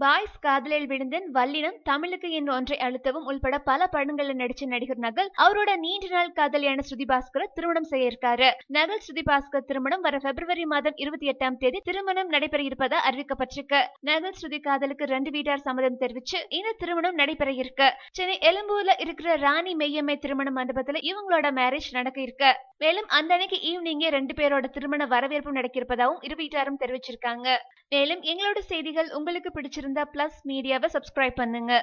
boys காதலில் விழுந்தன் வல்லினம் தமிழுக்கு என்று ஒன்றை அழுத்தவும் உள்பட பல படங்களில் நடிச்ச நடிகர் நகல் அவரோட நீண்ட நாள் காதலியான ஸ்ருதி பாஸ்கர் திருமணம் செய்ய இருக்காரு நகல் ஸ்ருதி பாஸ்கர் திருமணம் வர பிப்ரவரி மாதம் இருபத்தி எட்டாம் தேதி திருமணம் நடைபெற இருப்பதா அறிவிக்கப்பட்டிருக்கு நகல் ஸ்ருதி காதலுக்கு ரெண்டு வீட்டார் சம்மதம் தெரிவிச்சு இந்த திருமணம் நடைபெற இருக்கு சென்னை எழும்பூர்ல இருக்கிற ராணி மெய்யம்மை திருமண மண்டபத்துல இவங்களோட மேரேஜ் நடக்க இருக்கு மேலும் அந்த அன்னைக்கு ஈவினிங்கே ரெண்டு பேரோட திருமண வரவேற்பு நடக்கிருப்பதாகவும் இரு வீட்டாரும் தெரிவிச்சிருக்காங்க மேலும் எங்களோட செய்திகள் உங்களுக்கு பிடிச்சிருந்தா பிளஸ் மீடியாவை சப்ஸ்கிரைப் பண்ணுங்க